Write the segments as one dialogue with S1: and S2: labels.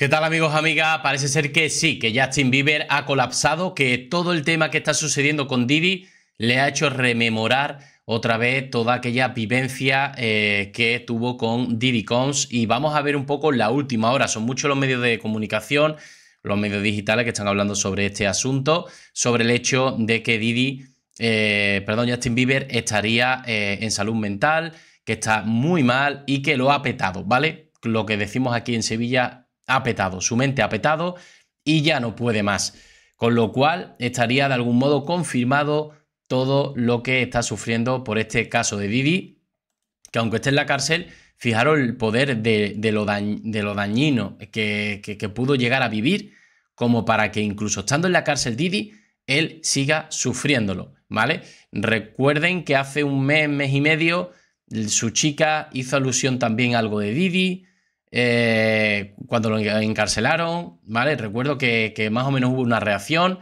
S1: ¿Qué tal amigos, amigas? Parece ser que sí, que Justin Bieber ha colapsado, que todo el tema que está sucediendo con Didi le ha hecho rememorar otra vez toda aquella vivencia eh, que tuvo con Didi Combs. y vamos a ver un poco la última hora. Son muchos los medios de comunicación, los medios digitales que están hablando sobre este asunto, sobre el hecho de que Didi, eh, perdón, Justin Bieber estaría eh, en salud mental, que está muy mal y que lo ha petado, ¿vale? Lo que decimos aquí en Sevilla ha petado, su mente ha petado y ya no puede más. Con lo cual estaría de algún modo confirmado todo lo que está sufriendo por este caso de Didi, que aunque esté en la cárcel, fijaros el poder de, lo, dañino que, pudo llegar a vivir, como para que incluso estando en la cárcel Didi, él siga sufriéndolo, ¿vale? Recuerden que hace un mes, mes y medio, su chica hizo alusión también a algo de Didi, eh, cuando lo encarcelaron, ¿vale? Recuerdo que, más o menos hubo una reacción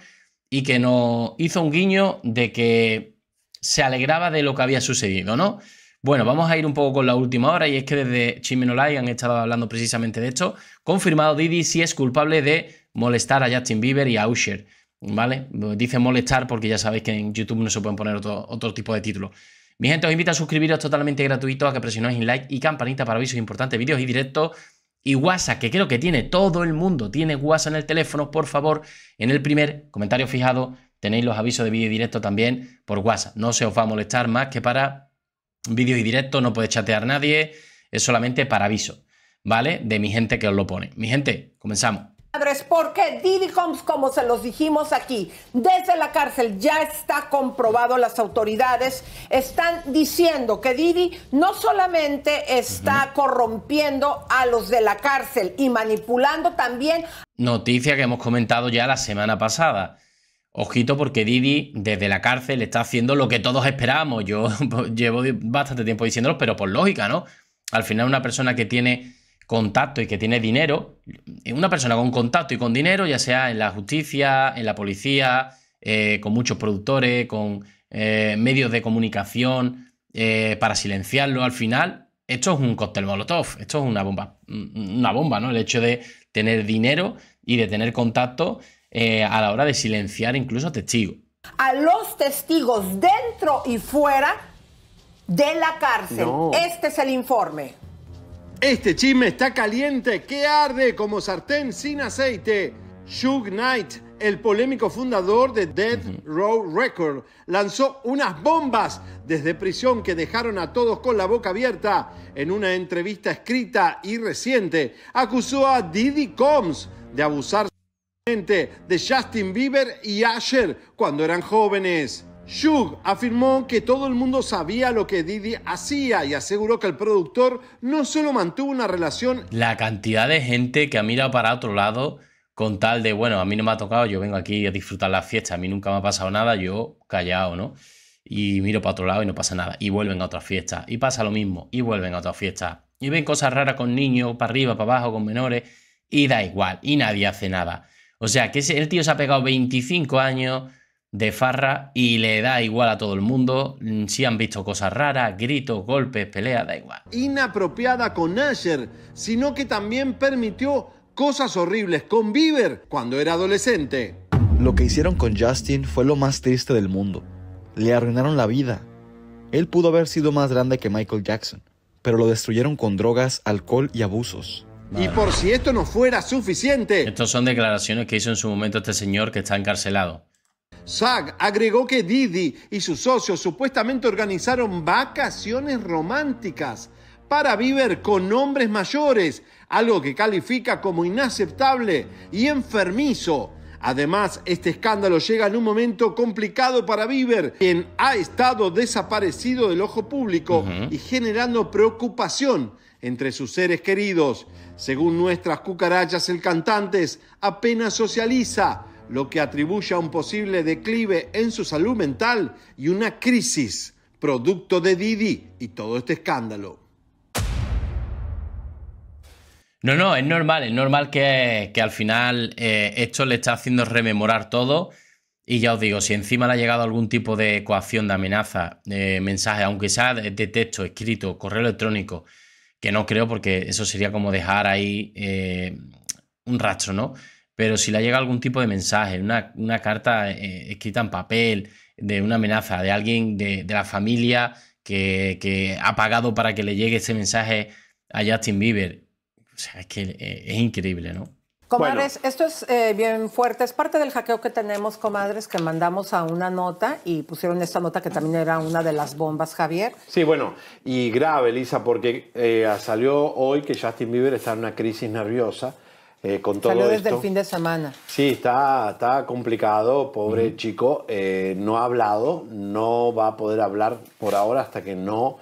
S1: y que nos hizo un guiño de que se alegraba de lo que había sucedido, ¿no? Bueno, vamos a ir un poco con la última hora y es que desde Chimenolai han estado hablando precisamente de esto. Confirmado Didi si es culpable de molestar a Justin Bieber y a Usher, ¿vale? Dice molestar porque ya sabéis que en YouTube no se pueden poner otro, otro tipo de títulos. Mi gente, os invito a suscribiros totalmente gratuito, a que presionéis en like y campanita para avisos importantes, vídeos y directos. Y WhatsApp, que creo que tiene todo el mundo, tiene WhatsApp en el teléfono, por favor, en el primer comentario fijado tenéis los avisos de vídeo y directo también por WhatsApp. No se os va a molestar más que para vídeos y directo, no puede chatear nadie, es solamente para aviso, ¿vale? De mi gente que os lo pone. Mi gente, comenzamos
S2: porque Didi Homes, como se los dijimos aquí, desde la cárcel ya está comprobado, las autoridades están diciendo que Didi no solamente está corrompiendo a los de la cárcel y manipulando también...
S1: Noticia que hemos comentado ya la semana pasada. Ojito porque Didi desde la cárcel está haciendo lo que todos esperábamos. Yo llevo bastante tiempo diciéndolo, pero por lógica, ¿no? Al final una persona que tiene contacto y que tiene dinero, una persona con contacto y con dinero, ya sea en la justicia, en la policía, eh, con muchos productores, con eh, medios de comunicación, eh, para silenciarlo al final, esto es un cóctel molotov, esto es una bomba, mm, una bomba, ¿no? El hecho de tener dinero y de tener contacto a la hora de silenciar incluso a testigos.
S2: A los testigos dentro y fuera de la cárcel. Este es el informe. Este chisme está caliente, que
S3: arde como sartén sin aceite. Shug Knight, el polémico fundador de Death Row Record, lanzó unas bombas desde prisión que dejaron a todos con la boca abierta. En una entrevista escrita y reciente, acusó a Diddy Combs de abusar de Justin Bieber y Asher cuando eran jóvenes. Shug afirmó que todo el mundo sabía lo que Didi hacía y aseguró que el productor no solo mantuvo una relación.
S1: La cantidad de gente que ha mirado para otro lado con tal de, bueno, a mí no me ha tocado, yo vengo aquí a disfrutar la fiesta, a mí nunca me ha pasado nada, yo callado, ¿no? Y miro para otro lado y no pasa nada. Y vuelven a otra fiesta. Y pasa lo mismo. Y vuelven a otra fiesta. Y ven cosas raras con niños, para arriba, para abajo, con menores. Y da igual. Y nadie hace nada. O sea, que el tío se ha pegado 25 años de farra y le da igual a todo el mundo. Mm, si han visto cosas raras, gritos, golpes, peleas, da igual.
S3: Inapropiada con Asher, sino que también permitió cosas horribles con Bieber cuando era adolescente. Lo que hicieron con Justin fue lo más triste del mundo. Le arruinaron la vida. Él pudo haber sido más grande que Michael Jackson, pero lo destruyeron con drogas, alcohol y abusos. Y por si esto no fuera suficiente.
S1: Estas son declaraciones que hizo en su momento este señor que está encarcelado.
S3: Zag agregó que Didi y sus socios supuestamente organizaron vacaciones románticas para vivir con hombres mayores, algo que califica como inaceptable y enfermizo. Además, este escándalo llega en un momento complicado para Bieber, quien ha estado desaparecido del ojo público y generando preocupación entre sus seres queridos. Según nuestras cucarachas, el cantante apenas socializa lo que atribuye a un posible declive en su salud mental y una crisis producto de Didi y todo este escándalo.
S1: No, no, es normal, es normal que, al final eh, esto le está haciendo rememorar todo. Y ya os digo, si encima le ha llegado algún tipo de coacción, de amenaza, de mensaje, aunque sea de texto, escrito, correo electrónico, que no creo porque eso sería como dejar ahí eh, un rastro, ¿no? pero si le llega algún tipo de mensaje, una, carta eh, escrita en papel, de una amenaza, de alguien de, la familia que, ha pagado para que le llegue ese mensaje a Justin Bieber, o sea, es que eh, es increíble, ¿no?
S2: Comadres, esto es eh, bien fuerte. Es parte del hackeo que tenemos, comadres, que mandamos a una nota y pusieron esta nota que también era una de las bombas, Javier.
S1: Sí, bueno,
S3: y grave, Lisa, porque salió hoy que Justin Bieber está en una crisis nerviosa eh, desde el fin de semana. Sí, está, está complicado, pobre chico. Eh, no ha hablado, no va a poder hablar por ahora hasta que no.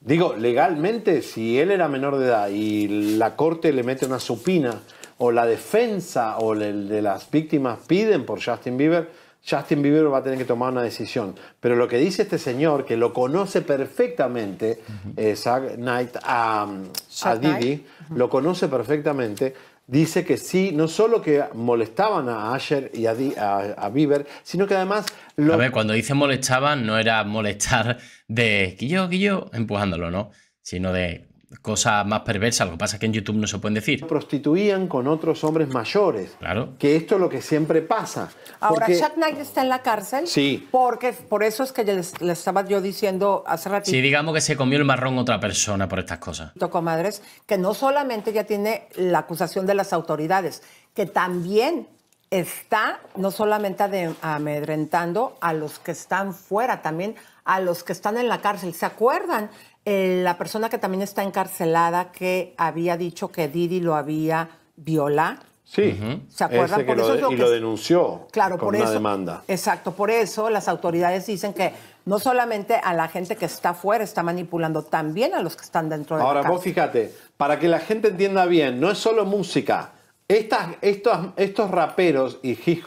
S3: Digo, legalmente, si él era menor de edad y la corte le mete una supina o la defensa o el de las víctimas piden por Justin Bieber, Justin Bieber va a tener que tomar una decisión. Pero lo que dice este señor, que lo conoce perfectamente, eh, Zack Knight, um, a, Didi, lo conoce perfectamente, dice que sí, no solo que molestaban a Asher y a, Bieber, sino que
S1: además... A ver, cuando dice molestaban, no era molestar de Guillo, Guillo, empujándolo, ¿no? Sino de cosa más perversa, lo que pasa es que en YouTube no se pueden decir. Prostituían con otros hombres mayores. Claro. Que esto es lo que siempre pasa. Ahora, porque...
S2: Knight está en la cárcel. Sí. Porque por eso es que le estaba yo diciendo hace ratito. Sí, digamos
S1: que se comió el marrón otra persona por estas cosas.
S2: Comadres, que no solamente ya tiene la acusación de las autoridades, que también está no solamente amedrentando a los que están fuera, también a los que están en la cárcel. ¿Se acuerdan la persona que también está encarcelada que había dicho que Didi lo había violado.
S3: Sí, ¿se acuerdan? Por eso lo, y lo denunció claro, con por demanda.
S2: Exacto, por eso las autoridades dicen que no solamente a la gente que está afuera está manipulando, también a los que están dentro de Ahora, Ahora, vos
S3: fíjate, para que la gente entienda bien, no es solo música. Estas, estos, estos raperos y hip,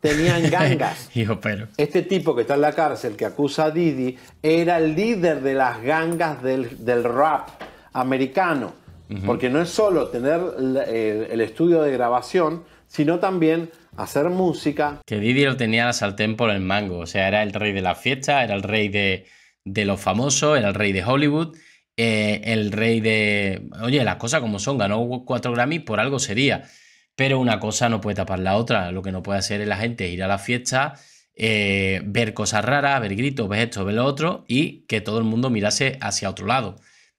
S3: tenían gangas. Hijo, pero. Este tipo que está en la cárcel, que acusa a Didi, era el líder de las gangas del, del rap americano. Porque no es solo tener el, estudio de grabación, sino también hacer música.
S1: Que Didi lo tenía la sartén por el mango. O sea, era el rey de la fiesta, era el rey de, de los famosos, era el rey de Hollywood. Eh, el rey de. Oye, las cosas como son, ganó cuatro Grammys, por algo sería pero una cosa no puede tapar la otra. Lo que no puede hacer es la gente ir a la fiesta, eh, ver cosas raras, ver gritos, ver esto, ver lo otro, y que todo el mundo mirase hacia otro lado.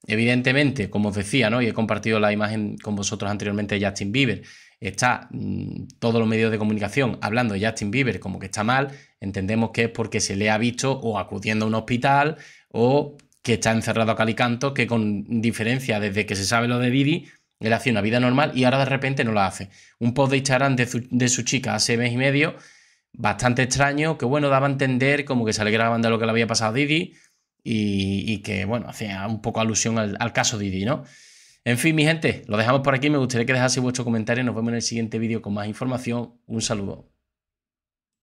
S1: Evidentemente, como os decía, ¿no? y he compartido la imagen con vosotros anteriormente de Justin Bieber, está mm, todos los medios de comunicación hablando de Justin Bieber como que está mal, entendemos que es porque se le ha visto o acudiendo a un hospital o que está encerrado a Calicanto, que con diferencia desde que se sabe lo de Didi, él hacía una vida normal y ahora de repente no la hace. Un post de Instagram de su, chica hace mes y medio, bastante extraño, que bueno, daba a entender como que se alegraban de lo que le había pasado a Didi y, que bueno, hacía un poco alusión al, caso Didi, ¿no? En fin, mi gente, lo dejamos por aquí. Me gustaría que dejase vuestro comentario. Nos vemos en el siguiente vídeo con más información. Un saludo.